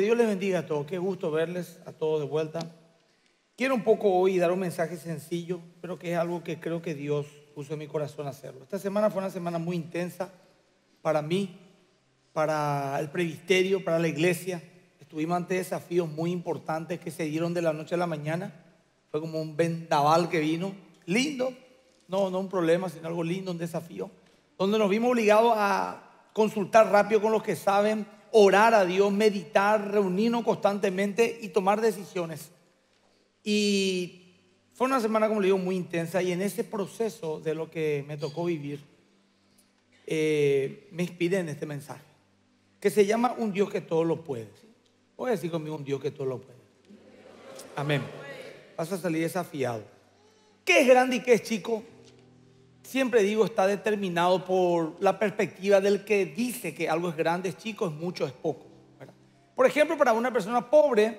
Dios les bendiga a todos. Qué gusto verles a todos de vuelta. Quiero un poco hoy dar un mensaje sencillo, pero que es algo que creo que Dios puso en mi corazón hacerlo. Esta semana fue una semana muy intensa para mí, para el presbiterio, para la iglesia. Estuvimos ante desafíos muy importantes que se dieron de la noche a la mañana. Fue como un vendaval que vino. Lindo, no, no un problema, sino algo lindo, un desafío. Donde nos vimos obligados a consultar rápido con los que saben orar a Dios, meditar, reunirnos constantemente y tomar decisiones. Y fue una semana, como le digo, muy intensa y en ese proceso de lo que me tocó vivir, eh, me inspiré en este mensaje, que se llama Un Dios que todo lo puede. Voy a decir conmigo un Dios que todo lo puede. Amén. Vas a salir desafiado. ¿Qué es grande y qué es chico? siempre digo, está determinado por la perspectiva del que dice que algo es grande, es chico, es mucho, es poco. Por ejemplo, para una persona pobre,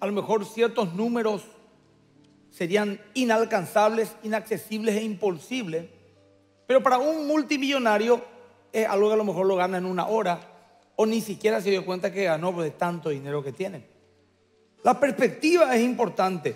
a lo mejor ciertos números serían inalcanzables, inaccesibles e imposibles, pero para un multimillonario es algo que a lo mejor lo gana en una hora o ni siquiera se dio cuenta que ganó pues, de tanto dinero que tiene. La perspectiva es importante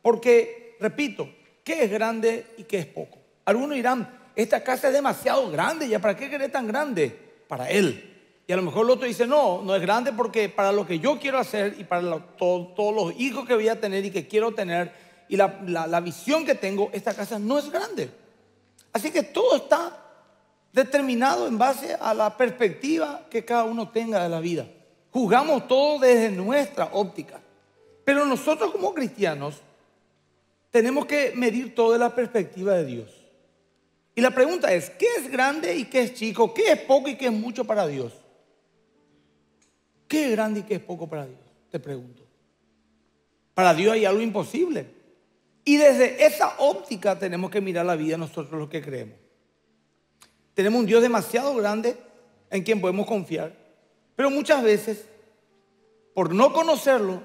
porque, repito, ¿qué es grande y qué es poco? Algunos dirán, esta casa es demasiado grande, ¿ya para qué querer tan grande? Para él. Y a lo mejor el otro dice, no, no es grande porque para lo que yo quiero hacer y para todos los hijos que voy a tener y que quiero tener y la, la visión que tengo, esta casa no es grande. Así que todo está determinado en base a la perspectiva que cada uno tenga de la vida. Juzgamos todo desde nuestra óptica. Pero nosotros como cristianos tenemos que medir todo de la perspectiva de Dios. Y la pregunta es, ¿qué es grande y qué es chico? ¿Qué es poco y qué es mucho para Dios? ¿Qué es grande y qué es poco para Dios? Te pregunto. Para Dios hay algo imposible. Y desde esa óptica tenemos que mirar la vida nosotros los que creemos. Tenemos un Dios demasiado grande en quien podemos confiar, pero muchas veces, por no conocerlo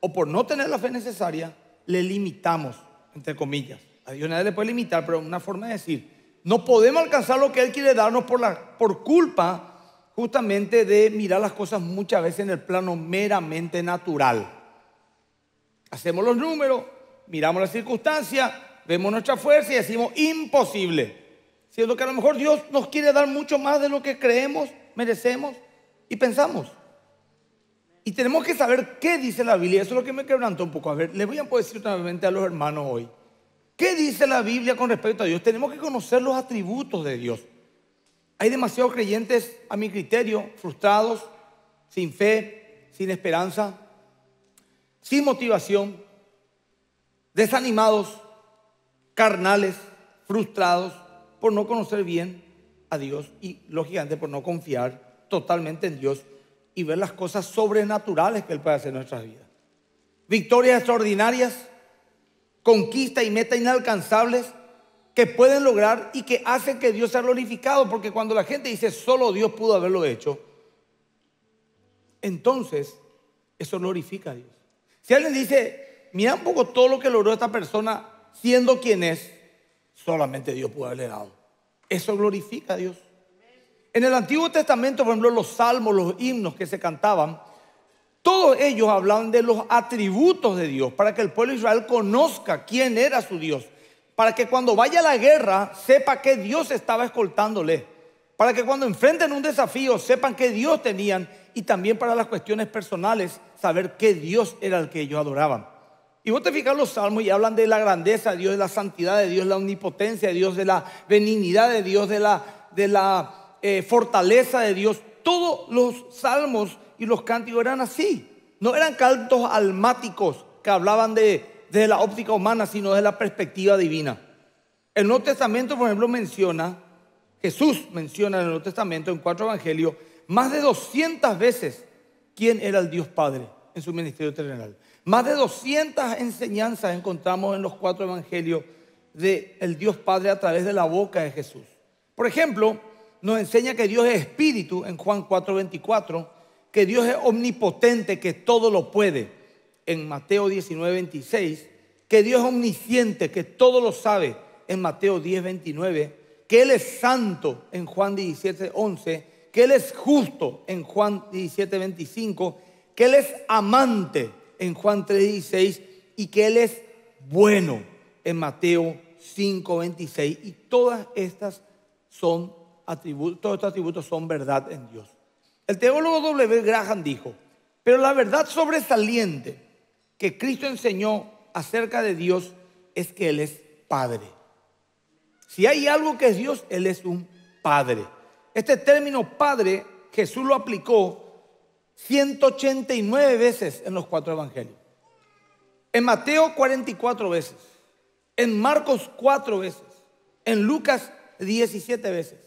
o por no tener la fe necesaria, le limitamos, entre comillas. A Dios nadie le puede limitar, pero una forma de decir, no podemos alcanzar lo que Él quiere darnos por, la, por culpa justamente de mirar las cosas muchas veces en el plano meramente natural. Hacemos los números, miramos las circunstancias, vemos nuestra fuerza y decimos imposible. Siendo que a lo mejor Dios nos quiere dar mucho más de lo que creemos, merecemos y pensamos. Y tenemos que saber qué dice la Biblia. Eso es lo que me quebrantó un poco. A ver, les voy a poder decir nuevamente a los hermanos hoy. ¿Qué dice la Biblia con respecto a Dios? Tenemos que conocer los atributos de Dios. Hay demasiados creyentes, a mi criterio, frustrados, sin fe, sin esperanza, sin motivación, desanimados, carnales, frustrados por no conocer bien a Dios y, lógicamente, por no confiar totalmente en Dios y ver las cosas sobrenaturales que Él puede hacer en nuestras vidas. Victorias extraordinarias, conquista y meta inalcanzables que pueden lograr y que hacen que Dios sea glorificado. Porque cuando la gente dice solo Dios pudo haberlo hecho, entonces eso glorifica a Dios. Si alguien dice, mira un poco todo lo que logró esta persona siendo quien es, solamente Dios pudo haberle dado. Eso glorifica a Dios. En el Antiguo Testamento, por ejemplo, los salmos, los himnos que se cantaban, todos ellos hablaban de los atributos de Dios para que el pueblo de Israel conozca quién era su Dios. Para que cuando vaya a la guerra sepa que Dios estaba escoltándole. Para que cuando enfrenten un desafío sepan que Dios tenían. Y también para las cuestiones personales saber que Dios era el que ellos adoraban. Y vos te fijas los salmos y hablan de la grandeza de Dios, de la santidad de Dios, de la omnipotencia de Dios, de la benignidad de Dios, de la, de la eh, fortaleza de Dios. Todos los salmos y los cánticos eran así. No eran cantos almáticos que hablaban de, desde la óptica humana, sino desde la perspectiva divina. El Nuevo Testamento, por ejemplo, menciona, Jesús menciona en el Nuevo Testamento, en cuatro evangelios, más de 200 veces quién era el Dios Padre en su ministerio terrenal. Más de 200 enseñanzas encontramos en los cuatro evangelios del Dios Padre a través de la boca de Jesús. Por ejemplo, nos enseña que Dios es espíritu en Juan 4:24 que Dios es omnipotente, que todo lo puede. En Mateo 19, 26. Que Dios es omnisciente, que todo lo sabe. En Mateo 10, 29. Que Él es santo en Juan 17, 11. Que Él es justo en Juan 17, 25. Que Él es amante en Juan 3, 16. Y que Él es bueno en Mateo 5, 26. Y todas estas son atributos, todos estos atributos son verdad en Dios. El teólogo W. Graham dijo, pero la verdad sobresaliente que Cristo enseñó acerca de Dios es que Él es Padre. Si hay algo que es Dios, Él es un Padre. Este término Padre Jesús lo aplicó 189 veces en los cuatro evangelios. En Mateo 44 veces. En Marcos 4 veces. En Lucas 17 veces.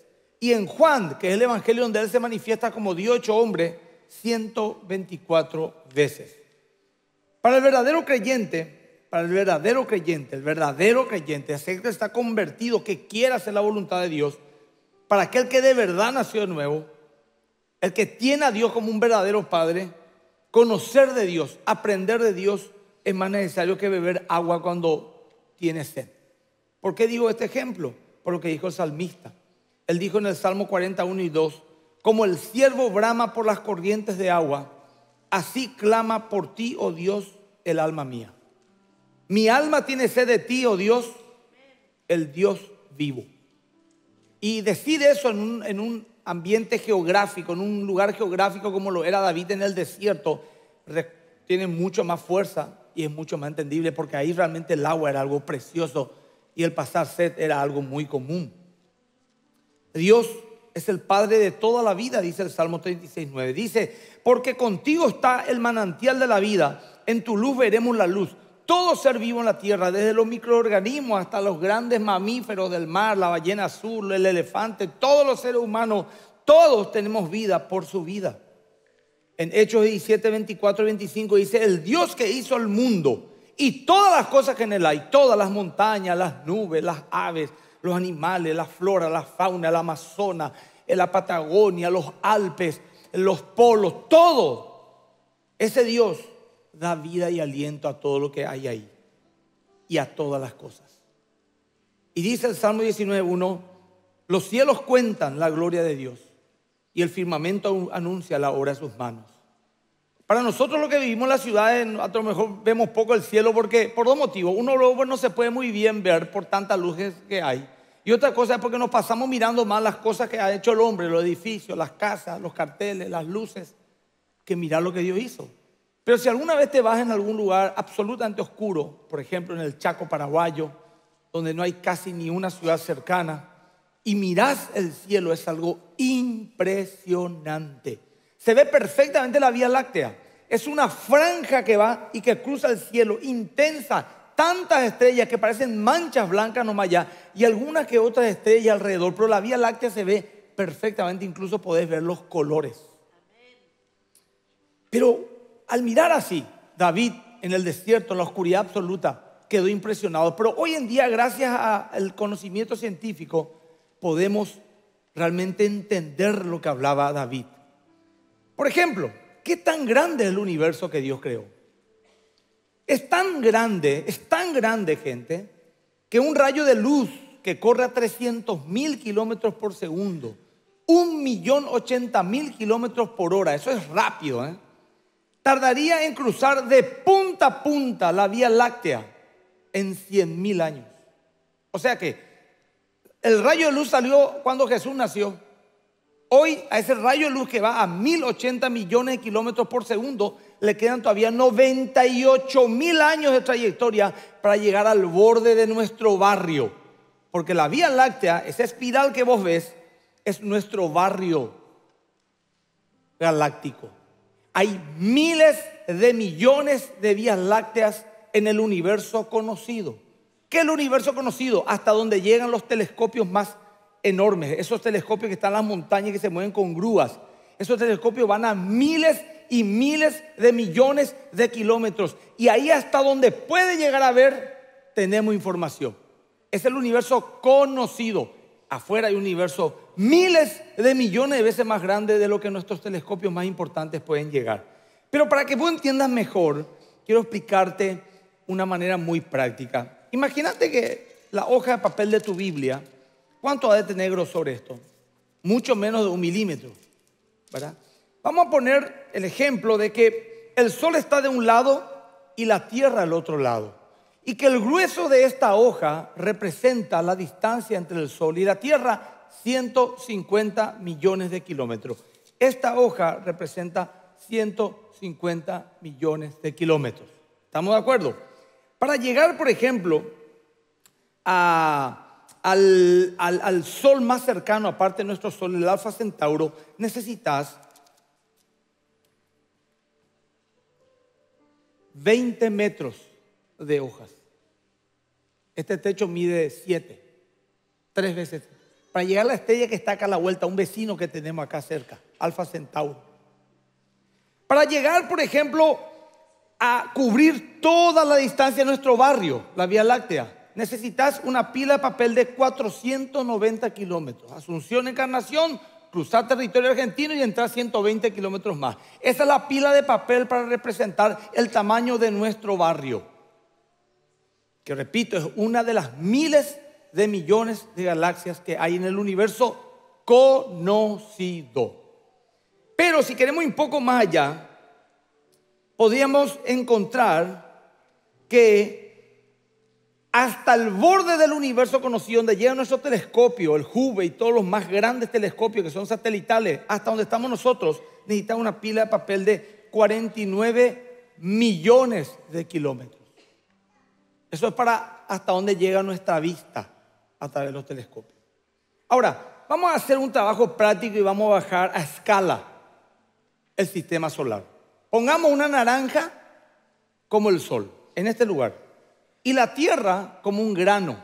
Y en Juan, que es el Evangelio donde Él se manifiesta como Dios hecho hombre, 124 veces. Para el verdadero creyente, para el verdadero creyente, el verdadero creyente, ser que está convertido, que quiere hacer la voluntad de Dios, para aquel que de verdad nació de nuevo, el que tiene a Dios como un verdadero Padre, conocer de Dios, aprender de Dios, es más necesario que beber agua cuando tiene sed. ¿Por qué digo este ejemplo? Por lo que dijo el salmista. Él dijo en el Salmo 41 y 2, como el siervo brama por las corrientes de agua, así clama por ti, oh Dios, el alma mía. Mi alma tiene sed de ti, oh Dios, el Dios vivo. Y decir eso en un, en un ambiente geográfico, en un lugar geográfico como lo era David en el desierto, tiene mucho más fuerza y es mucho más entendible porque ahí realmente el agua era algo precioso y el pasar sed era algo muy común. Dios es el Padre de toda la vida, dice el Salmo 36.9. Dice, porque contigo está el manantial de la vida, en tu luz veremos la luz. Todo ser vivo en la tierra, desde los microorganismos hasta los grandes mamíferos del mar, la ballena azul, el elefante, todos los seres humanos, todos tenemos vida por su vida. En Hechos 17, 24 y 25 dice, el Dios que hizo el mundo y todas las cosas que en él hay, todas las montañas, las nubes, las aves, los animales, la flora, la fauna, la amazona, eh, la Patagonia, los Alpes, eh, los polos, todo. Ese Dios da vida y aliento a todo lo que hay ahí y a todas las cosas. Y dice el Salmo 19.1, los cielos cuentan la gloria de Dios y el firmamento anuncia la obra de sus manos. Para nosotros lo que vivimos en la ciudad, a lo mejor vemos poco el cielo porque por dos motivos. Uno, luego pues, no se puede muy bien ver por tantas luces que hay. Y otra cosa es porque nos pasamos mirando más las cosas que ha hecho el hombre, los edificios, las casas, los carteles, las luces, que mirar lo que Dios hizo. Pero si alguna vez te vas en algún lugar absolutamente oscuro, por ejemplo en el Chaco paraguayo, donde no hay casi ni una ciudad cercana, y mirás el cielo, es algo impresionante. Se ve perfectamente la Vía Láctea. Es una franja que va y que cruza el cielo, intensa, tantas estrellas que parecen manchas blancas nomás allá y algunas que otras estrellas alrededor, pero la Vía Láctea se ve perfectamente, incluso podés ver los colores. Pero al mirar así, David en el desierto, en la oscuridad absoluta, quedó impresionado. Pero hoy en día, gracias al conocimiento científico, podemos realmente entender lo que hablaba David. Por ejemplo, ¿qué tan grande es el universo que Dios creó? Es tan grande, es tan grande, gente, que un rayo de luz que corre a 300 mil kilómetros por segundo, un millón ochenta mil kilómetros por hora, eso es rápido, ¿eh? tardaría en cruzar de punta a punta la Vía Láctea en 100.000 mil años. O sea que el rayo de luz salió cuando Jesús nació. Hoy a ese rayo de luz que va a 1080 millones de kilómetros por segundo, le quedan todavía 98 mil años de trayectoria para llegar al borde de nuestro barrio. Porque la Vía Láctea, esa espiral que vos ves, es nuestro barrio galáctico. Hay miles de millones de vías lácteas en el universo conocido. ¿Qué es el universo conocido? Hasta donde llegan los telescopios más enormes, esos telescopios que están en las montañas que se mueven con grúas, esos telescopios van a miles y miles de millones de kilómetros. Y ahí hasta donde puede llegar a ver, tenemos información. Es el universo conocido. Afuera hay un universo miles de millones de veces más grande de lo que nuestros telescopios más importantes pueden llegar. Pero para que vos entiendas mejor, quiero explicarte una manera muy práctica. Imagínate que la hoja de papel de tu Biblia ¿Cuánto ha de tener sobre esto? Mucho menos de un milímetro, ¿verdad? Vamos a poner el ejemplo de que el sol está de un lado y la tierra al otro lado. Y que el grueso de esta hoja representa la distancia entre el sol y la tierra, 150 millones de kilómetros. Esta hoja representa 150 millones de kilómetros. ¿Estamos de acuerdo? Para llegar, por ejemplo, a al, al, sol más cercano, aparte de nuestro sol, el Alfa Centauro, necesitas 20 metros de hojas. Este techo mide 7, tres veces. Para llegar a la estrella que está acá a la vuelta, un vecino que tenemos acá cerca, Alfa Centauro. Para llegar, por ejemplo, a cubrir toda la distancia de nuestro barrio, la Vía Láctea, necesitas una pila de papel de 490 kilómetros. Asunción, Encarnación, cruzar territorio argentino y entrar 120 kilómetros más. Esa es la pila de papel para representar el tamaño de nuestro barrio, que repito, es una de las miles de millones de galaxias que hay en el universo conocido. Pero si queremos un poco más allá, podríamos encontrar que hasta el borde del universo conocido, donde llega nuestro telescopio, el Hubble y todos los más grandes telescopios que son satelitales, hasta donde estamos nosotros, necesitamos una pila de papel de 49 millones de kilómetros. Eso es para hasta donde llega nuestra vista a través de los telescopios. Ahora, vamos a hacer un trabajo práctico y vamos a bajar a escala el sistema solar. Pongamos una naranja como el sol en este lugar y la tierra como un grano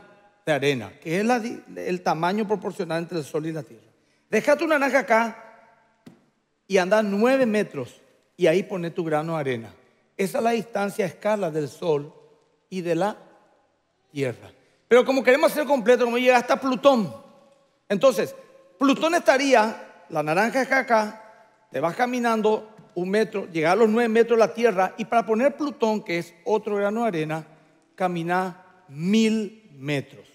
de arena, que es el tamaño proporcional entre el sol y la tierra. Deja tu naranja acá y anda nueve metros y ahí pone tu grano de arena. Esa es la distancia a escala del sol y de la tierra. Pero como queremos ser vamos como llega hasta Plutón. Entonces, Plutón estaría, la naranja acá acá, te vas caminando un metro, llegar a los nueve metros de la Tierra, y para poner Plutón, que es otro grano de arena, caminar mil metros.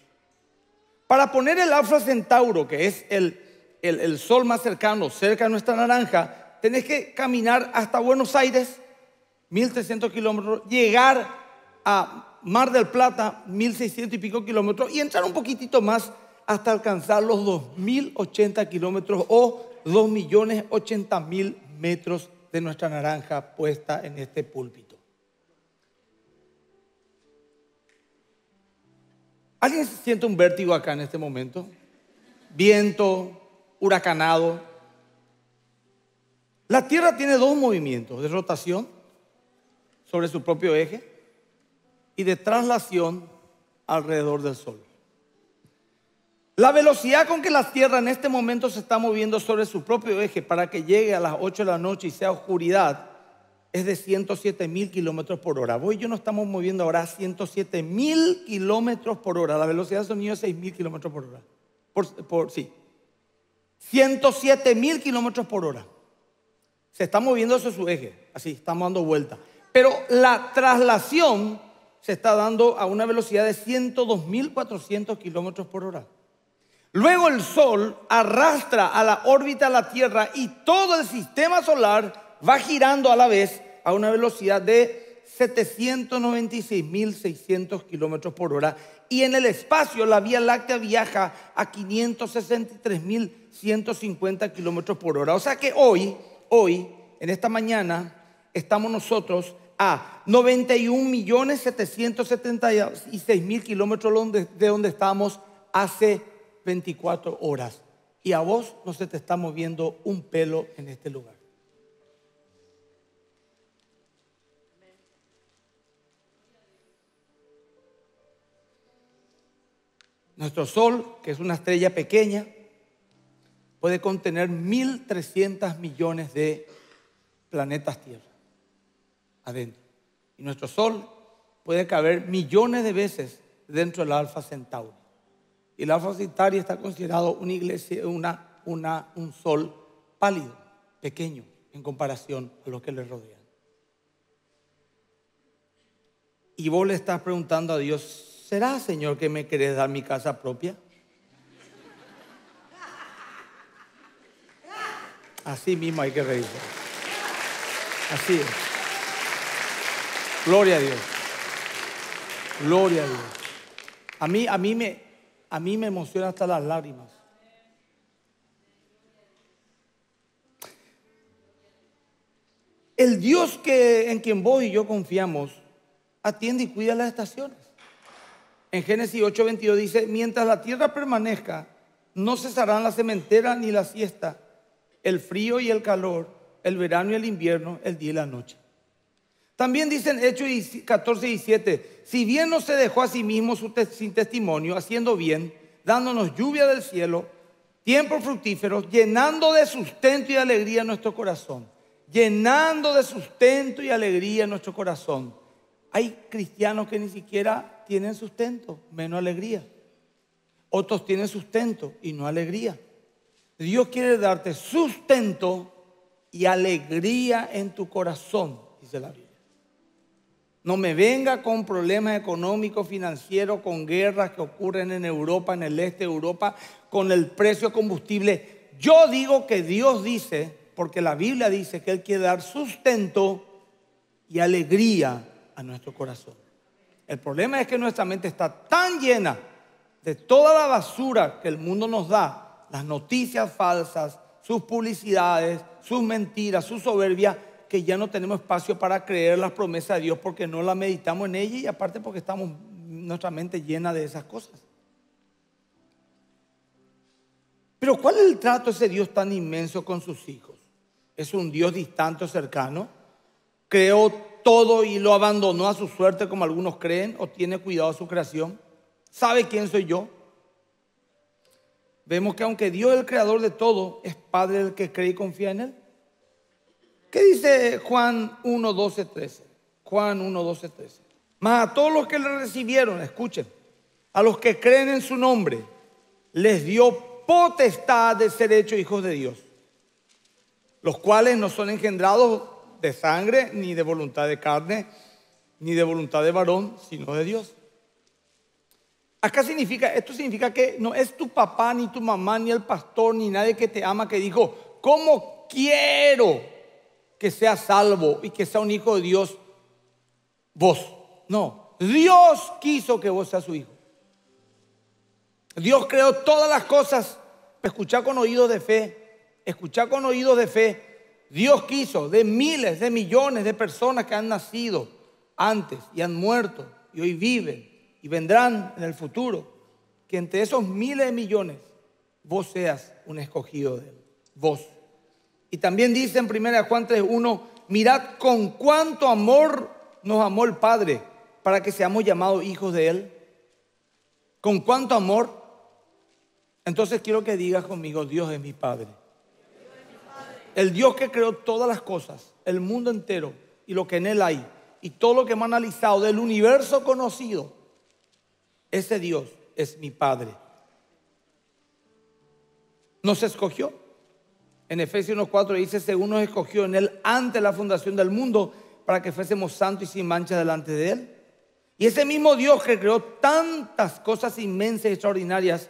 Para poner el Alfa Centauro, que es el, el sol más cercano, cerca de nuestra naranja, tenés que caminar hasta Buenos Aires, 1300 kilómetros, llegar a Mar del Plata, 1600 y pico kilómetros, y entrar un poquitito más hasta alcanzar los 2080 kilómetros o 2.080.000 metros de nuestra naranja puesta en este púlpito. ¿Alguien siente un vértigo acá en este momento? Viento, huracanado. La Tierra tiene dos movimientos, de rotación sobre su propio eje y de traslación alrededor del Sol. La velocidad con que la Tierra en este momento se está moviendo sobre su propio eje para que llegue a las 8 de la noche y sea oscuridad es de 107 mil kilómetros por hora. Vos y yo nos estamos moviendo ahora a 107 mil kilómetros por hora. La velocidad de sonido es 6 mil kilómetros por hora. Por, sí. 107 mil kilómetros por hora. Se está moviendo sobre su eje. Así, estamos dando vuelta. Pero la traslación se está dando a una velocidad de 102.400 kilómetros por hora. Luego el Sol arrastra a la órbita a la Tierra y todo el sistema solar va girando a la vez a una velocidad de 796.600 kilómetros por hora y en el espacio la Vía Láctea viaja a 563.150 kilómetros por hora. O sea que hoy, hoy, en esta mañana, estamos nosotros a 91.776.000 kilómetros de donde estábamos hace 24 horas. Y a vos no se te está moviendo un pelo en este lugar. Nuestro Sol, que es una estrella pequeña, puede contener 1.300 millones de planetas Tierra adentro. Y nuestro Sol puede caber millones de veces dentro del Alfa Centauri. Y el Alfa Centauri está considerado una iglesia, una, una, un sol pálido, pequeño, en comparación a lo que le rodean. Y vos le estás preguntando a Dios ¿será, Señor, que me querés dar mi casa propia? Así mismo hay que reírse. Así es. Gloria a Dios. Gloria a Dios. A mí, a mí me, a mí me emociona hasta las lágrimas. El Dios que, en quien vos y yo confiamos atiende y cuida las estaciones en Génesis 8:22 dice, mientras la tierra permanezca, no cesarán la cementera ni la siesta, el frío y el calor, el verano y el invierno, el día y la noche. También dicen Hechos 14 y si bien no se dejó a sí mismo sin testimonio, haciendo bien, dándonos lluvia del cielo, tiempos fructíferos, llenando de sustento y alegría nuestro corazón, llenando de sustento y alegría nuestro corazón. Hay cristianos que ni siquiera tienen sustento, menos alegría. Otros tienen sustento y no alegría. Dios quiere darte sustento y alegría en tu corazón, dice la Biblia. No me venga con problemas económicos, financieros, con guerras que ocurren en Europa, en el este de Europa, con el precio de combustible. Yo digo que Dios dice, porque la Biblia dice que Él quiere dar sustento y alegría a nuestro corazón. El problema es que nuestra mente está tan llena de toda la basura que el mundo nos da, las noticias falsas, sus publicidades, sus mentiras, su soberbia, que ya no tenemos espacio para creer las promesas de Dios porque no las meditamos en ella y aparte porque estamos nuestra mente llena de esas cosas. Pero ¿cuál es el trato de ese Dios tan inmenso con sus hijos? ¿Es un Dios distante o cercano? Creó todo y lo abandonó a su suerte como algunos creen o tiene cuidado a su creación? ¿Sabe quién soy yo? Vemos que aunque Dios es el creador de todo, es Padre el que cree y confía en Él. ¿Qué dice Juan 1, 12, 13? Juan 1, 12, 13. Mas a todos los que le recibieron, escuchen, a los que creen en su nombre, les dio potestad de ser hechos hijos de Dios, los cuales no son engendrados de sangre, ni de voluntad de carne, ni de voluntad de varón, sino de Dios. Acá significa, esto significa que no es tu papá, ni tu mamá, ni el pastor, ni nadie que te ama que dijo, ¿cómo quiero que seas salvo y que sea un hijo de Dios vos? No, Dios quiso que vos seas su hijo. Dios creó todas las cosas. Escuchá con oídos de fe, escuchá con oídos de fe Dios quiso de miles, de millones de personas que han nacido antes y han muerto y hoy viven y vendrán en el futuro, que entre esos miles de millones vos seas un escogido de Él, vos. Y también dice en 1 Juan 3.1, mirad con cuánto amor nos amó el Padre para que seamos llamados hijos de Él. ¿Con cuánto amor? Entonces quiero que digas conmigo, Dios es mi Padre el Dios que creó todas las cosas, el mundo entero y lo que en él hay, y todo lo que hemos analizado del universo conocido, ese Dios es mi Padre. Nos escogió. En Efesios 1.4 dice, según nos escogió en él antes la fundación del mundo, para que fuésemos santos y sin mancha delante de él. Y ese mismo Dios que creó tantas cosas inmensas y extraordinarias,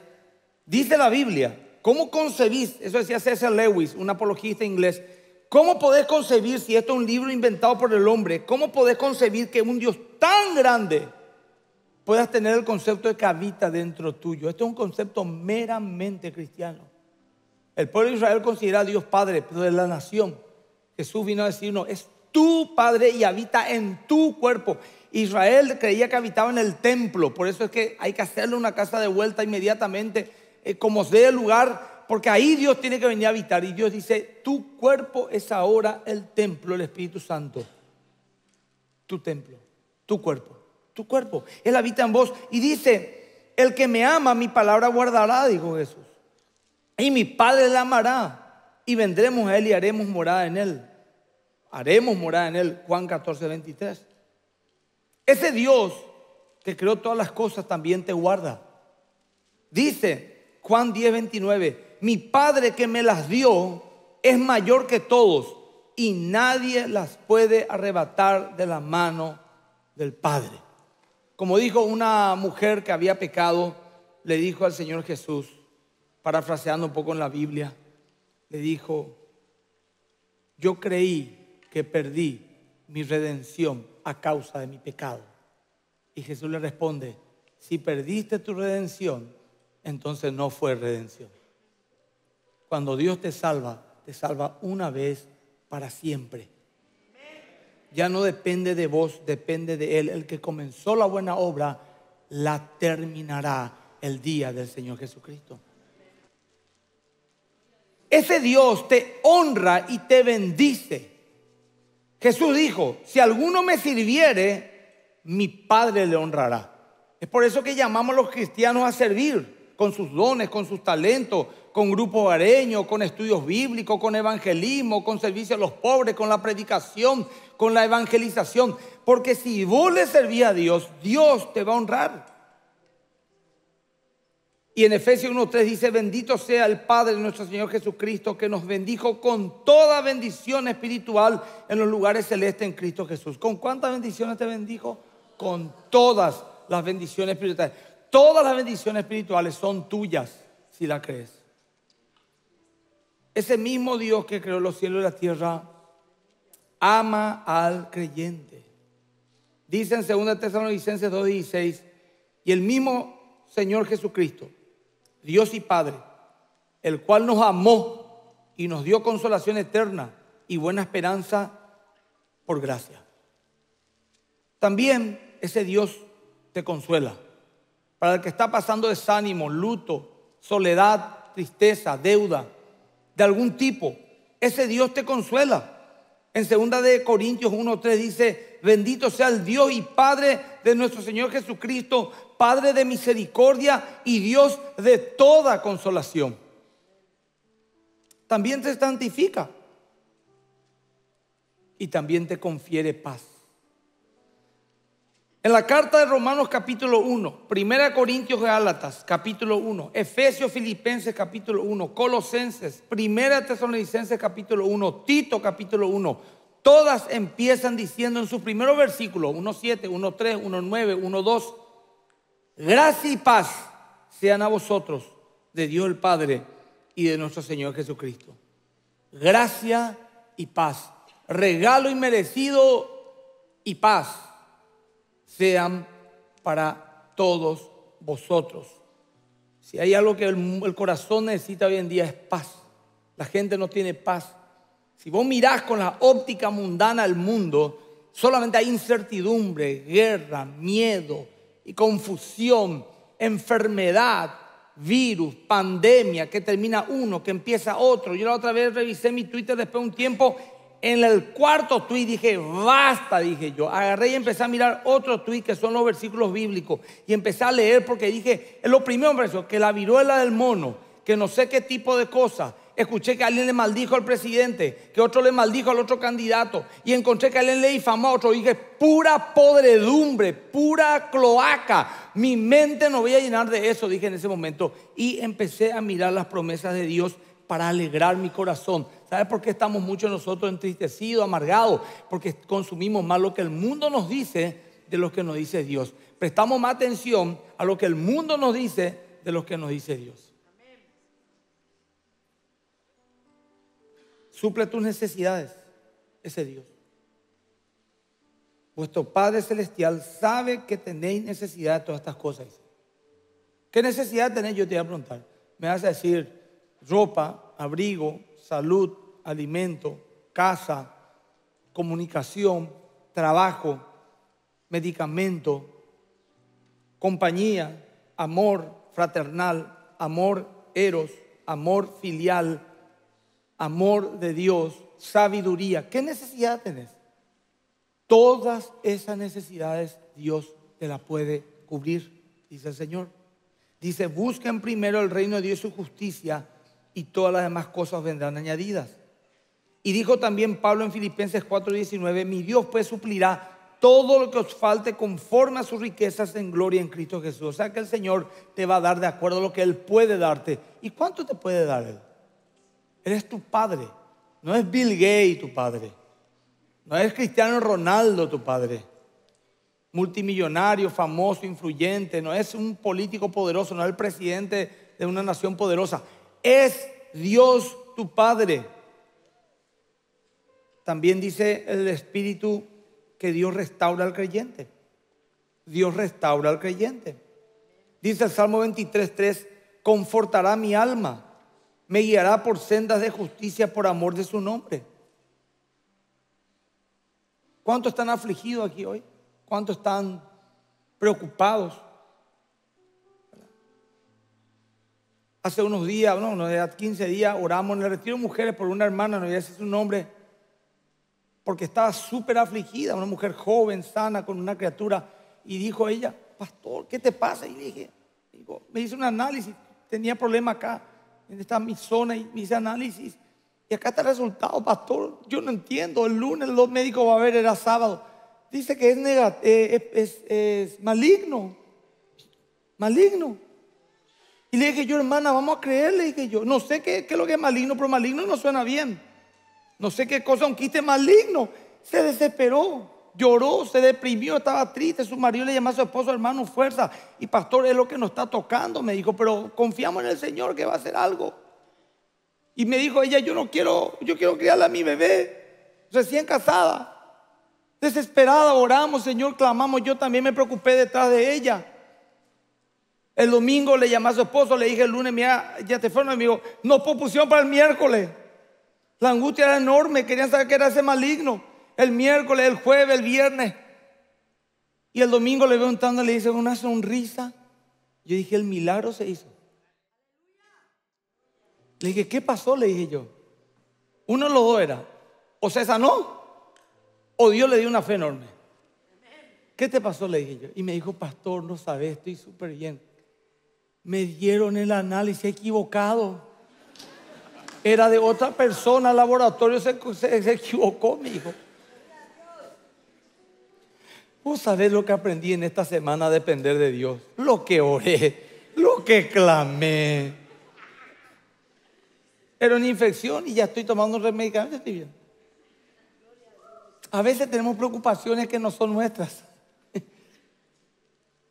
dice la Biblia ¿Cómo concebís? Eso decía César Lewis, un apologista inglés. ¿Cómo podés concebir, si esto es un libro inventado por el hombre, cómo podés concebir que un Dios tan grande puedas tener el concepto de que habita dentro tuyo? Esto es un concepto meramente cristiano. El pueblo de Israel considera a Dios Padre, pero de la nación. Jesús vino a decir, no, es tu Padre y habita en tu cuerpo. Israel creía que habitaba en el templo, por eso es que hay que hacerle una casa de vuelta inmediatamente eh, como sea el lugar, porque ahí Dios tiene que venir a habitar. Y Dios dice, tu cuerpo es ahora el templo, del Espíritu Santo. Tu templo, tu cuerpo, tu cuerpo. Él habita en vos y dice, el que me ama, mi palabra guardará, dijo Jesús. Y mi Padre la amará. Y vendremos a Él y haremos morada en Él. Haremos morada en Él. Juan 14, 23. Ese Dios que creó todas las cosas también te guarda. Dice, Juan 10, 29, mi Padre que me las dio es mayor que todos y nadie las puede arrebatar de la mano del Padre. Como dijo una mujer que había pecado, le dijo al Señor Jesús, parafraseando un poco en la Biblia, le dijo, yo creí que perdí mi redención a causa de mi pecado. Y Jesús le responde, si perdiste tu redención entonces no fue redención. Cuando Dios te salva, te salva una vez para siempre. Ya no depende de vos, depende de Él. El que comenzó la buena obra, la terminará el día del Señor Jesucristo. Ese Dios te honra y te bendice. Jesús dijo, si alguno me sirviere, mi Padre le honrará. Es por eso que llamamos a los cristianos a servir con sus dones, con sus talentos, con grupos areños, con estudios bíblicos, con evangelismo, con servicio a los pobres, con la predicación, con la evangelización. Porque si vos le servís a Dios, Dios te va a honrar. Y en Efesios 1.3 dice, bendito sea el Padre de nuestro Señor Jesucristo, que nos bendijo con toda bendición espiritual en los lugares celestes en Cristo Jesús. ¿Con cuántas bendiciones te bendijo? Con todas las bendiciones espirituales todas las bendiciones espirituales son tuyas si la crees. Ese mismo Dios que creó los cielos y la tierra ama al creyente. Dice en 2 Tesalonicenses 2:16, y el mismo Señor Jesucristo, Dios y Padre, el cual nos amó y nos dio consolación eterna y buena esperanza por gracia. También ese Dios te consuela para el que está pasando desánimo, luto, soledad, tristeza, deuda de algún tipo. Ese Dios te consuela. En 2 de Corintios 1:3 dice, "Bendito sea el Dios y Padre de nuestro Señor Jesucristo, Padre de misericordia y Dios de toda consolación." También te santifica y también te confiere paz. En la carta de Romanos capítulo 1, Primera Corintios Gálatas capítulo 1, Efesios Filipenses capítulo 1, Colosenses, Primera Tesalonicenses capítulo 1, Tito capítulo 1, todas empiezan diciendo en sus primeros versículos, 1.7, 1.3, 1.9, 1.2, gracia y paz sean a vosotros de Dios el Padre y de nuestro Señor Jesucristo. Gracia y paz. Regalo inmerecido y paz sean para todos vosotros. Si hay algo que el, corazón necesita hoy en día es paz. La gente no tiene paz. Si vos mirás con la óptica mundana al mundo, solamente hay incertidumbre, guerra, miedo y confusión, enfermedad, virus, pandemia, que termina uno, que empieza otro. Yo la otra vez revisé mi Twitter después de un tiempo en el cuarto tuit dije, basta, dije yo. Agarré y empecé a mirar otro tuit que son los versículos bíblicos. Y empecé a leer porque dije, es lo primero, que la viruela del mono, que no sé qué tipo de cosa. Escuché que alguien le maldijo al presidente, que otro le maldijo al otro candidato. Y encontré que alguien le difamó a otro. dije, pura podredumbre, pura cloaca. Mi mente no voy a llenar de eso, dije en ese momento. Y empecé a mirar las promesas de Dios para alegrar mi corazón. ¿Sabes por qué estamos muchos nosotros entristecidos, amargados? Porque consumimos más lo que el mundo nos dice de lo que nos dice Dios. Prestamos más atención a lo que el mundo nos dice de lo que nos dice Dios. Suple tus necesidades, ese Dios. Vuestro Padre Celestial sabe que tenéis necesidad de todas estas cosas. ¿Qué necesidad tenéis? Yo te voy a preguntar. Me vas a decir, ropa, abrigo, salud, alimento, casa, comunicación, trabajo, medicamento, compañía, amor fraternal, amor eros, amor filial, amor de Dios, sabiduría. ¿Qué necesidad tenés? Todas esas necesidades Dios te las puede cubrir, dice el Señor. Dice, busquen primero el reino de Dios y su justicia y todas las demás cosas vendrán añadidas. Y dijo también Pablo en Filipenses 4:19, mi Dios pues suplirá todo lo que os falte conforme a sus riquezas en gloria en Cristo Jesús. O sea que el Señor te va a dar de acuerdo a lo que Él puede darte. ¿Y cuánto te puede dar Él? Él es tu Padre. No es Bill Gates tu Padre. No es Cristiano Ronaldo tu Padre. Multimillonario, famoso, influyente. No es un político poderoso. No es el presidente de una nación poderosa es Dios tu Padre. También dice el Espíritu que Dios restaura al creyente. Dios restaura al creyente. Dice el Salmo 23.3, confortará mi alma, me guiará por sendas de justicia por amor de su nombre. ¿Cuántos están afligidos aquí hoy? ¿Cuántos están preocupados? Hace unos días, no, unos 15 días, oramos en el retiro mujeres por una hermana, no voy a decir su nombre, porque estaba súper afligida, una mujer joven, sana, con una criatura. Y dijo ella, pastor, ¿qué te pasa? Y dije, me hice un análisis, tenía problema acá, en esta mi zona, y me hice análisis. Y acá está el resultado, pastor. Yo no entiendo. El lunes los médicos va a ver, era sábado. Dice que es, eh, es maligno. Maligno. Y le dije yo, hermana, vamos a creerle. Le dije yo, no sé qué, es lo que es maligno, pero maligno no suena bien. No sé qué cosa, un quiste maligno. Se desesperó, lloró, se deprimió, estaba triste. Su marido le llamó a su esposo, hermano, fuerza. Y pastor, es lo que nos está tocando. Me dijo, pero confiamos en el Señor que va a hacer algo. Y me dijo ella, yo no quiero, yo quiero criarle a mi bebé, recién casada. Desesperada, oramos, Señor, clamamos. Yo también me preocupé detrás de ella. El domingo le llamé a su esposo, le dije el lunes, mira, ya te fueron, amigo. no propusieron para el miércoles. La angustia era enorme, querían saber qué era ese maligno. El miércoles, el jueves, el viernes. Y el domingo le veo entrando y le dice una sonrisa. Yo dije, el milagro se hizo. Le dije, ¿qué pasó? Le dije yo. Uno de los dos era, o se sanó, o Dios le dio una fe enorme. ¿Qué te pasó? Le dije yo. Y me dijo, pastor, no sabes, estoy súper bien me dieron el análisis equivocado. Era de otra persona, el laboratorio se, se, equivocó, mi hijo. Vos sabés lo que aprendí en esta semana a depender de Dios. Lo que oré, lo que clamé. Era una infección y ya estoy tomando un remedio. bien. A veces tenemos preocupaciones que no son nuestras.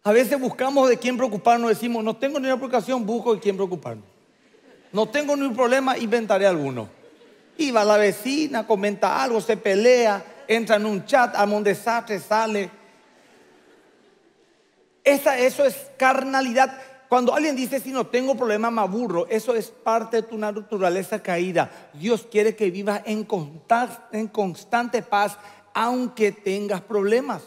A veces buscamos de quién preocuparnos, decimos, no tengo ninguna preocupación, busco de quién preocuparnos. No tengo ningún problema, inventaré alguno. Y va la vecina, comenta algo, se pelea, entra en un chat, a un desastre, sale. Esa, eso es carnalidad. Cuando alguien dice, si no tengo problema, me aburro, eso es parte de tu naturaleza caída. Dios quiere que vivas en constante paz, aunque tengas problemas.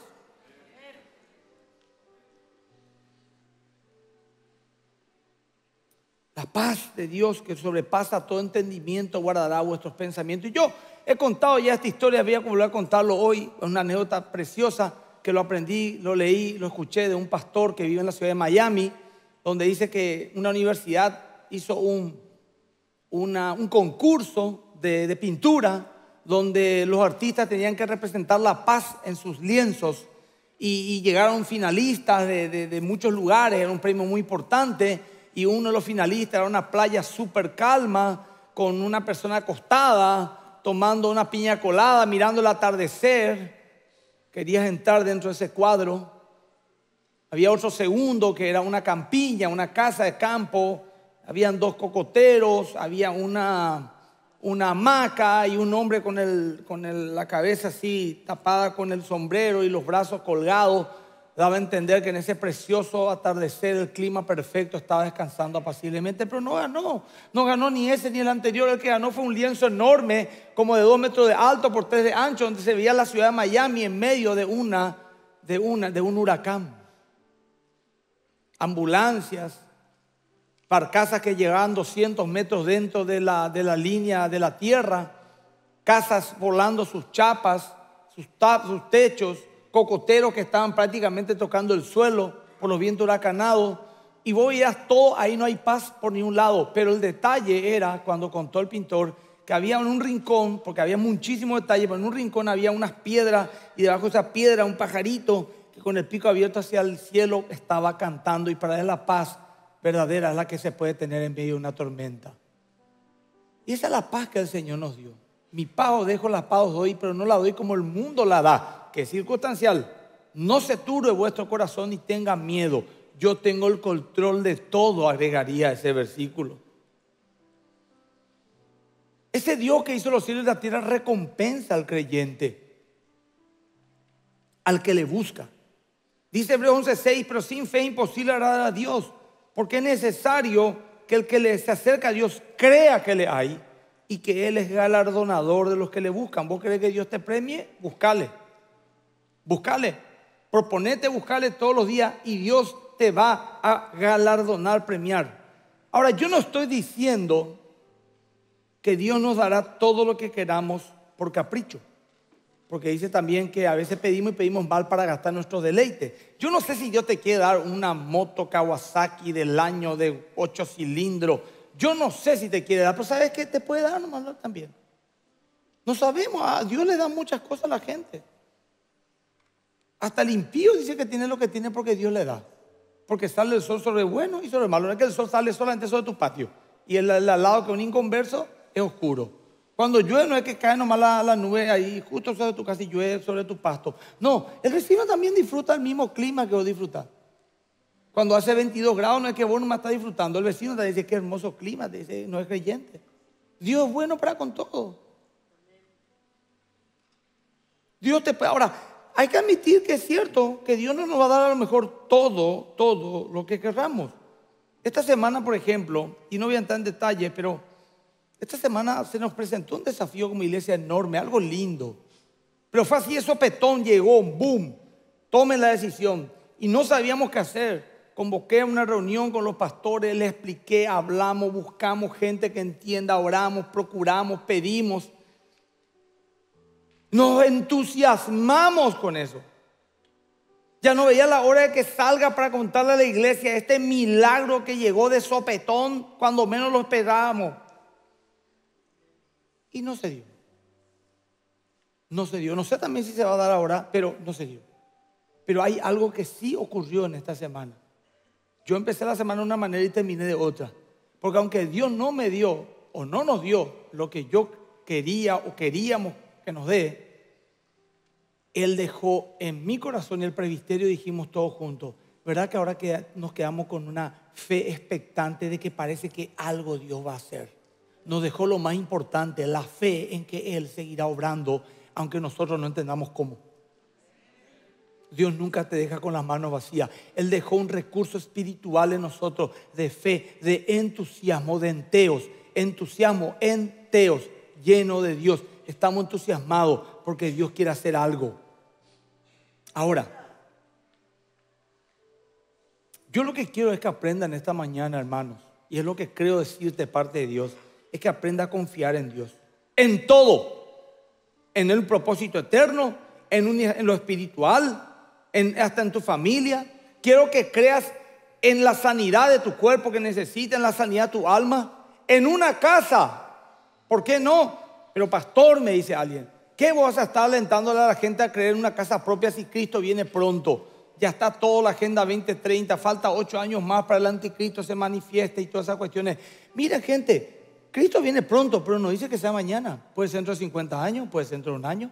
La paz de Dios que sobrepasa todo entendimiento guardará vuestros pensamientos. Y yo he contado ya esta historia, voy a volver a contarlo hoy. Es una anécdota preciosa que lo aprendí, lo leí, lo escuché de un pastor que vive en la ciudad de Miami, donde dice que una universidad hizo un, un concurso de, pintura donde los artistas tenían que representar la paz en sus lienzos y, llegaron finalistas de, de muchos lugares, era un premio muy importante y uno de los finalistas era una playa súper calma con una persona acostada tomando una piña colada, mirando el atardecer. Querías entrar dentro de ese cuadro. Había otro segundo que era una campiña, una casa de campo. Habían dos cocoteros, había una, una hamaca y un hombre con, con la cabeza así tapada con el sombrero y los brazos colgados daba a entender que en ese precioso atardecer el clima perfecto estaba descansando apaciblemente, pero no ganó, no ganó ni ese ni el anterior, el que ganó fue un lienzo enorme, como de dos metros de alto por tres de ancho, donde se veía la ciudad de Miami en medio de, una, de, una, de un huracán. Ambulancias, barcazas que llegaban 200 metros dentro de la, línea de la tierra, casas volando sus chapas, sus techos, cocoteros que estaban prácticamente tocando el suelo por los vientos huracanados. Y vos veías todo, ahí no hay paz por ningún lado. Pero el detalle era, cuando contó el pintor, que había en un rincón, porque había muchísimos detalles, pero en un rincón había unas piedras y debajo de esa piedra un pajarito que con el pico abierto hacia el cielo estaba cantando. Y para él la paz verdadera es la que se puede tener en medio de una tormenta. Y esa es la paz que el Señor nos dio. Mi pago dejo, la paz doy, pero no la doy como el mundo la da circunstancial, no se turbe vuestro corazón y tenga miedo. Yo tengo el control de todo, agregaría ese versículo. Ese Dios que hizo los cielos y la tierra recompensa al creyente, al que le busca. Dice Hebreos 11:6, pero sin fe imposible agradar a Dios, porque es necesario que el que le se acerca a Dios crea que le hay y que Él es galardonador de los que le buscan. ¿Vos crees que Dios te premie? Buscale. Buscale, proponete buscarle todos los días y Dios te va a galardonar, premiar. Ahora, yo no estoy diciendo que Dios nos dará todo lo que queramos por capricho, porque dice también que a veces pedimos y pedimos mal para gastar nuestros deleites. Yo no sé si Dios te quiere dar una moto Kawasaki del año de ocho cilindros. Yo no sé si te quiere dar, pero ¿sabes qué? Te puede dar nomás también. No sabemos, a Dios le da muchas cosas a la gente. Hasta el impío dice que tiene lo que tiene porque Dios le da. Porque sale el sol sobre el bueno y sobre el malo. No es que el sol sale solamente sobre tu patio. Y el, al lado que un inconverso es oscuro. Cuando llueve no es que cae nomás la, nube ahí justo sobre tu casa y llueve sobre tu pasto. No, el vecino también disfruta el mismo clima que vos disfrutás. Cuando hace 22 grados no es que vos nomás estás disfrutando. El vecino te dice, qué hermoso clima, te dice, no es creyente. Dios es bueno para con todo. Dios te puede. Ahora, hay que admitir que es cierto que Dios no nos va a dar a lo mejor todo, todo lo que querramos. Esta semana, por ejemplo, y no voy a entrar en detalle, pero esta semana se nos presentó un desafío como iglesia enorme, algo lindo. Pero fue así, eso petón llegó, boom, tomen la decisión. Y no sabíamos qué hacer. Convoqué una reunión con los pastores, les expliqué, hablamos, buscamos gente que entienda, oramos, procuramos, pedimos. Nos entusiasmamos con eso. Ya no veía la hora de que salga para contarle a la iglesia este milagro que llegó de sopetón cuando menos lo esperábamos. Y no se dio. No se dio. No sé también si se va a dar ahora, pero no se dio. Pero hay algo que sí ocurrió en esta semana. Yo empecé la semana de una manera y terminé de otra. Porque aunque Dios no me dio o no nos dio lo que yo quería o queríamos que nos dé, Él dejó en mi corazón el presbiterio dijimos todos juntos, ¿verdad que ahora que nos quedamos con una fe expectante de que parece que algo Dios va a hacer? Nos dejó lo más importante, la fe en que Él seguirá obrando, aunque nosotros no entendamos cómo. Dios nunca te deja con las manos vacías. Él dejó un recurso espiritual en nosotros de fe, de entusiasmo, de enteos, entusiasmo, enteos, lleno de Dios estamos entusiasmados porque Dios quiere hacer algo. Ahora, yo lo que quiero es que aprendan esta mañana, hermanos, y es lo que creo decirte parte de Dios, es que aprenda a confiar en Dios, en todo, en el propósito eterno, en, en lo espiritual, en, hasta en tu familia. Quiero que creas en la sanidad de tu cuerpo que necesita, en la sanidad de tu alma, en una casa. ¿Por qué no? Pero pastor, me dice alguien, ¿qué vas a estar alentándole a la gente a creer en una casa propia si Cristo viene pronto? Ya está toda la Agenda 2030, falta ocho años más para el anticristo se manifieste y todas esas cuestiones. Mira gente, Cristo viene pronto, pero no dice que sea mañana. Puede ser dentro de 50 años, puede ser dentro de un año.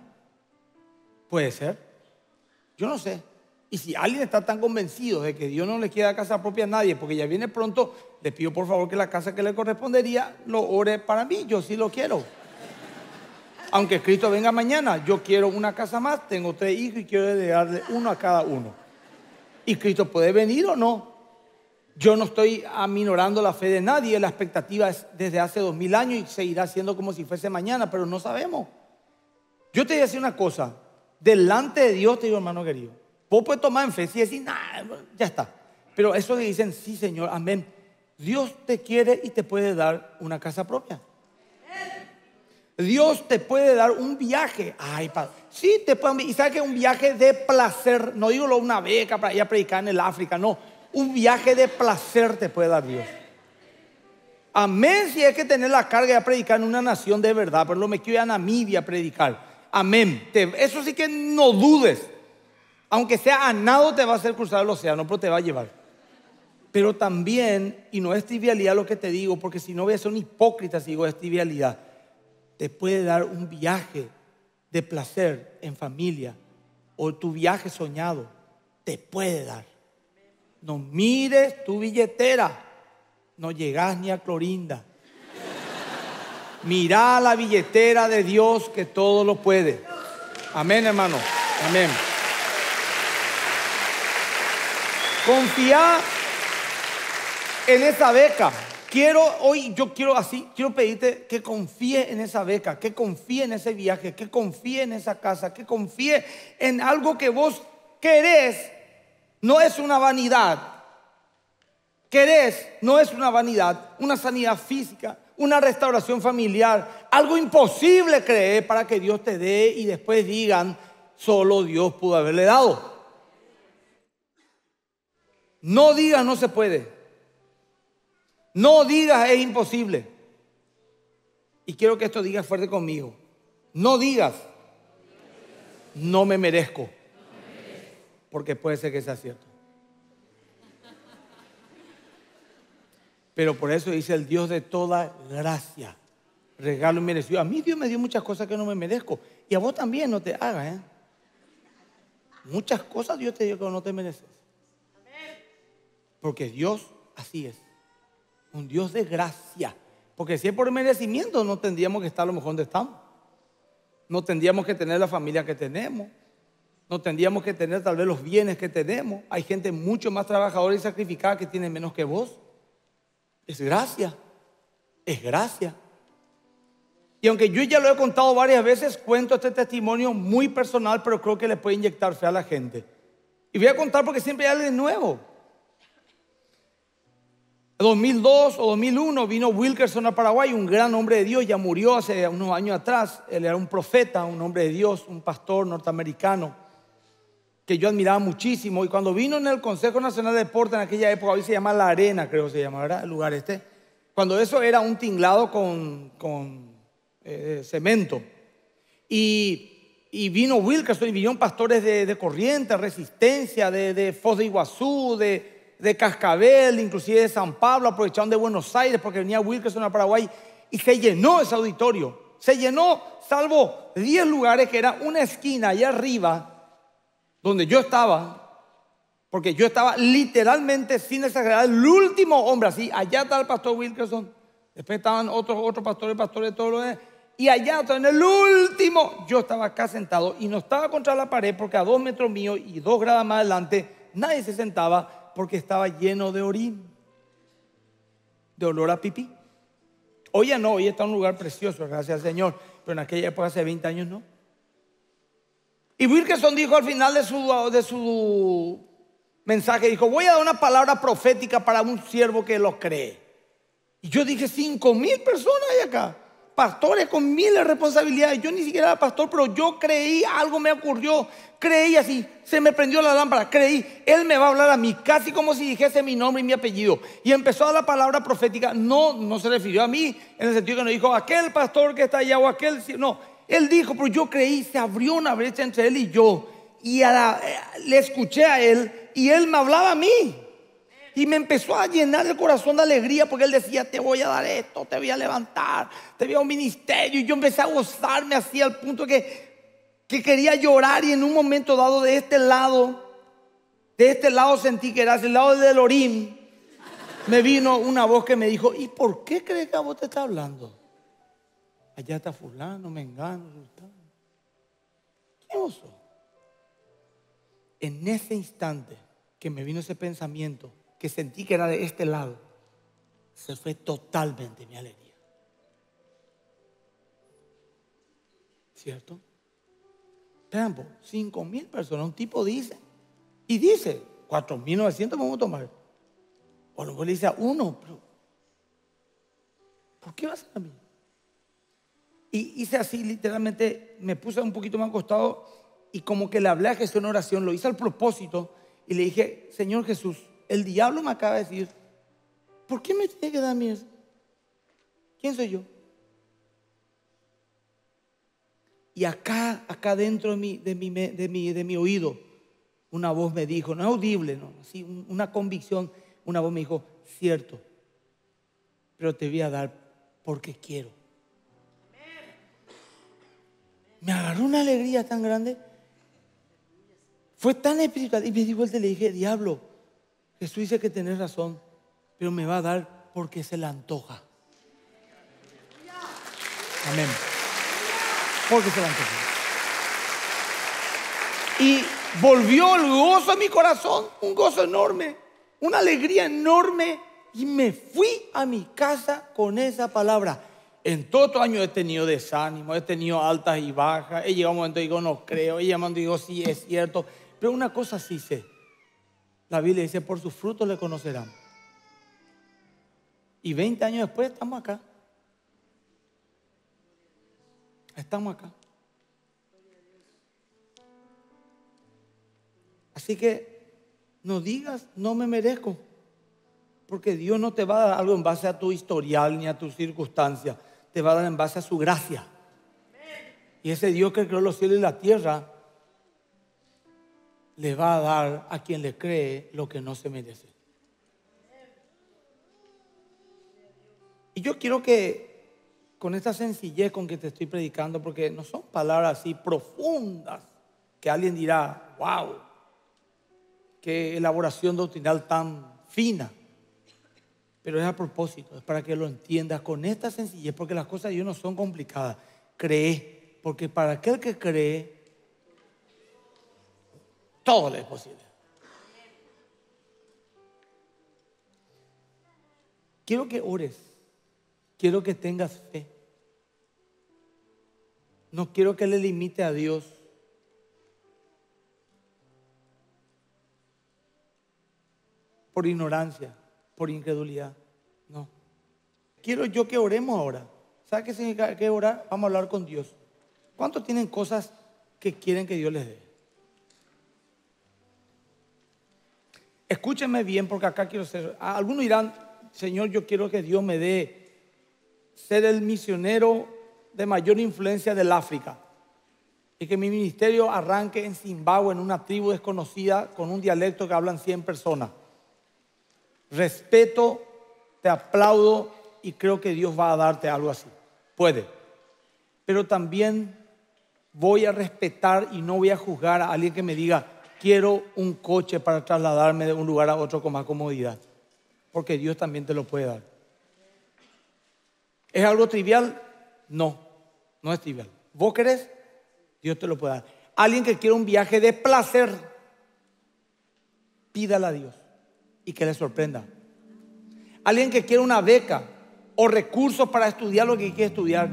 Puede ser. Yo no sé. Y si alguien está tan convencido de que Dios no le quiere casa propia a nadie porque ya viene pronto, le pido por favor que la casa que le correspondería lo ore para mí, yo sí lo quiero aunque Cristo venga mañana, yo quiero una casa más, tengo tres hijos y quiero darle uno a cada uno. ¿Y Cristo puede venir o no? Yo no estoy aminorando la fe de nadie, la expectativa es desde hace dos mil años y seguirá siendo como si fuese mañana, pero no sabemos. Yo te voy a decir una cosa, delante de Dios te digo, hermano querido, vos puedes tomar en fe y decir, nada? ya está. Pero eso que dicen, sí Señor, amén, Dios te quiere y te puede dar una casa propia. Dios te puede dar un viaje. Ay, padre. Sí, te puede Y sabes que un viaje de placer. No digo una beca para ir a predicar en el África. No. Un viaje de placer te puede dar Dios. Amén. Si hay que tener la carga de predicar en una nación de verdad. Pero lo me quiero ir a Namibia a predicar. Amén. eso sí que no dudes. Aunque sea a nado, te va a hacer cruzar el océano, pero te va a llevar. Pero también, y no es trivialidad lo que te digo, porque si no voy a ser un hipócrita si digo es trivialidad te puede dar un viaje de placer en familia o tu viaje soñado, te puede dar. No mires tu billetera, no llegas ni a Clorinda. Mirá la billetera de Dios que todo lo puede. Amén, hermano. Amén. Confía en esa beca. Quiero hoy, yo quiero así, quiero pedirte que confíe en esa beca, que confíe en ese viaje, que confíe en esa casa, que confíe en algo que vos querés. No es una vanidad. Querés, no es una vanidad, una sanidad física, una restauración familiar, algo imposible creer para que Dios te dé y después digan, solo Dios pudo haberle dado. No digan no se puede. No digas es imposible. Y quiero que esto digas fuerte conmigo. No digas, no me merezco. Porque puede ser que sea cierto. Pero por eso dice el Dios de toda gracia. Regalo y merecido. A mí Dios me dio muchas cosas que no me merezco. Y a vos también no te hagas. ¿eh? Muchas cosas Dios te dio que no te mereces. Porque Dios así es un Dios de gracia. Porque si es por merecimiento, no tendríamos que estar a lo mejor donde estamos. No tendríamos que tener la familia que tenemos. No tendríamos que tener tal vez los bienes que tenemos. Hay gente mucho más trabajadora y sacrificada que tiene menos que vos. Es gracia. Es gracia. Y aunque yo ya lo he contado varias veces, cuento este testimonio muy personal, pero creo que le puede inyectarse a la gente. Y voy a contar porque siempre hay alguien nuevo. 2002 o 2001 vino Wilkerson a Paraguay, un gran hombre de Dios, ya murió hace unos años atrás. Él era un profeta, un hombre de Dios, un pastor norteamericano que yo admiraba muchísimo. Y cuando vino en el Consejo Nacional de Deportes en aquella época, hoy se llama La Arena, creo que se llama, ¿verdad? El lugar este. Cuando eso era un tinglado con, eh, cemento. Y, vino Wilkerson y vinieron pastores de, de Resistencia, de, de Foz de Iguazú, de, de Cascabel, inclusive de San Pablo, aprovecharon de Buenos Aires porque venía Wilkerson a Paraguay y se llenó ese auditorio. Se llenó, salvo 10 lugares que era una esquina allá arriba donde yo estaba, porque yo estaba literalmente sin desagradar el último hombre, así, allá estaba el pastor Wilkerson, después estaban otros, otros pastores, pastores, todos lo demás. Y allá, en el último, yo estaba acá sentado y no estaba contra la pared porque a dos metros mío y dos gradas más adelante nadie se sentaba porque estaba lleno de orín, de olor a pipí. Hoy ya no, hoy está un lugar precioso, gracias al Señor, pero en aquella época, hace 20 años, no. Y Wilkerson dijo al final de su, de su mensaje, dijo, voy a dar una palabra profética para un siervo que lo cree. Y yo dije, cinco mil personas hay acá pastores con miles de responsabilidades. Yo ni siquiera era pastor, pero yo creí, algo me ocurrió. Creí así, se me prendió la lámpara, creí, Él me va a hablar a mí, casi como si dijese mi nombre y mi apellido. Y empezó a la palabra profética, no, no se refirió a mí, en el sentido que no dijo aquel pastor que está allá o aquel, no, Él dijo, pero yo creí, se abrió una brecha entre Él y yo. Y eh, le escuché a Él y Él me hablaba a mí. Y me empezó a llenar el corazón de alegría porque él decía, te voy a dar esto, te voy a levantar, te voy a un ministerio. Y yo empecé a gozarme así al punto que, quería llorar y en un momento dado de este lado, de este lado sentí que era el lado de orín, me vino una voz que me dijo, ¿y por qué crees que a vos te está hablando? Allá está fulano, me engano ¿Qué oso? En ese instante que me vino ese pensamiento, que sentí que era de este lado, se fue totalmente mi alegría. ¿Cierto? Tiempo, 5 mil personas, un tipo dice, y dice, 4.900 vamos a tomar. O luego le dice a uno, pero ¿por qué vas a a mí? Y hice así, literalmente, me puse un poquito más acostado y como que le hablé a Jesús en oración, lo hice al propósito y le dije, Señor Jesús, el diablo me acaba de decir, ¿por qué me tiene que dar miedo? ¿Quién soy yo? Y acá, acá dentro de mi, de de de mi oído, una voz me dijo, no es audible, no, así una convicción, una voz me dijo, cierto, pero te voy a dar porque quiero. Me agarró una alegría tan grande. Fue tan espiritual. Y me dijo él le dije, diablo, Jesús dice que tenés razón, pero me va a dar porque se la antoja. Amén. Porque se la antoja. Y volvió el gozo a mi corazón, un gozo enorme, una alegría enorme. Y me fui a mi casa con esa palabra. En todos los años he tenido desánimo, he tenido altas y bajas. He llegado a un momento y digo, no creo. He llamado y digo, sí, es cierto. Pero una cosa sí sé la Biblia dice, por sus frutos le conocerán. Y 20 años después estamos acá. Estamos acá. Así que no digas, no me merezco. Porque Dios no te va a dar algo en base a tu historial ni a tus circunstancias. Te va a dar en base a su gracia. Y ese Dios que creó los cielos y la tierra le va a dar a quien le cree lo que no se merece. Y yo quiero que con esta sencillez con que te estoy predicando, porque no son palabras así profundas que alguien dirá, wow, qué elaboración doctrinal tan fina. Pero es a propósito, es para que lo entiendas con esta sencillez, porque las cosas de Dios no son complicadas. Cree, porque para aquel que cree, todo le es posible. Quiero que ores. Quiero que tengas fe. No quiero que le limite a Dios. Por ignorancia, por incredulidad. No. Quiero yo que oremos ahora. ¿Sabes qué significa que orar? Vamos a hablar con Dios. ¿Cuántos tienen cosas que quieren que Dios les dé? Escúcheme bien porque acá quiero ser. Algunos dirán, Señor, yo quiero que Dios me dé ser el misionero de mayor influencia del África y que mi ministerio arranque en Zimbabue, en una tribu desconocida, con un dialecto que hablan 100 personas. Respeto, te aplaudo y creo que Dios va a darte algo así. Puede. Pero también voy a respetar y no voy a juzgar a alguien que me diga, quiero un coche para trasladarme de un lugar a otro con más comodidad. Porque Dios también te lo puede dar. ¿Es algo trivial? No, no es trivial. ¿Vos querés? Dios te lo puede dar. Alguien que quiere un viaje de placer, pídale a Dios y que le sorprenda. Alguien que quiere una beca o recursos para estudiar lo que quiere estudiar.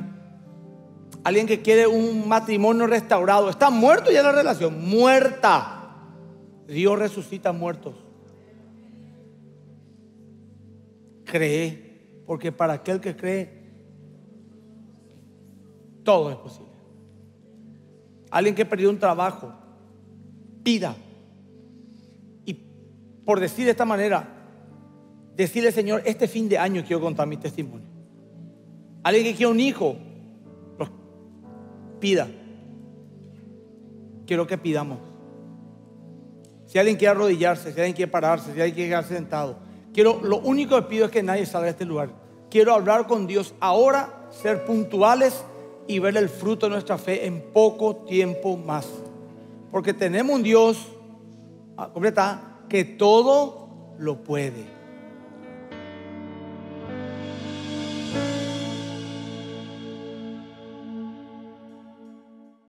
Alguien que quiere un matrimonio restaurado. Está muerto ya la relación, muerta. Dios resucita muertos. Cree, porque para aquel que cree, todo es posible. Alguien que perdió un trabajo, pida. Y por decir de esta manera, decirle, Señor, este fin de año quiero contar mi testimonio. Alguien que quiere un hijo, pida. Quiero que pidamos. Si alguien quiere arrodillarse, si alguien quiere pararse, si alguien quiere quedarse sentado. Quiero, lo único que pido es que nadie salga de este lugar. Quiero hablar con Dios ahora, ser puntuales y ver el fruto de nuestra fe en poco tiempo más. Porque tenemos un Dios, ah, completa, que todo lo puede.